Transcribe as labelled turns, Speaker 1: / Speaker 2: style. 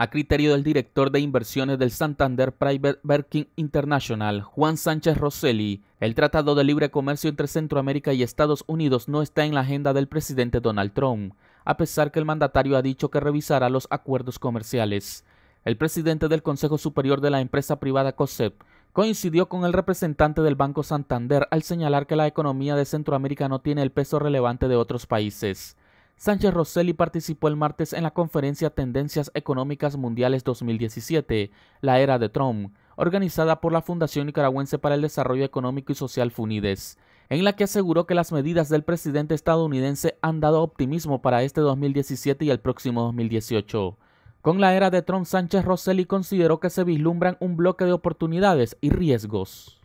Speaker 1: a criterio del director de inversiones del Santander Private Banking International, Juan Sánchez Rosselli, el Tratado de Libre Comercio entre Centroamérica y Estados Unidos no está en la agenda del presidente Donald Trump, a pesar que el mandatario ha dicho que revisará los acuerdos comerciales. El presidente del Consejo Superior de la empresa privada COSEP coincidió con el representante del Banco Santander al señalar que la economía de Centroamérica no tiene el peso relevante de otros países. Sánchez Rosselli participó el martes en la conferencia Tendencias Económicas Mundiales 2017, la era de Trump, organizada por la Fundación Nicaragüense para el Desarrollo Económico y Social FUNIDES, en la que aseguró que las medidas del presidente estadounidense han dado optimismo para este 2017 y el próximo 2018. Con la era de Trump, Sánchez Rosselli consideró que se vislumbran un bloque de oportunidades y riesgos.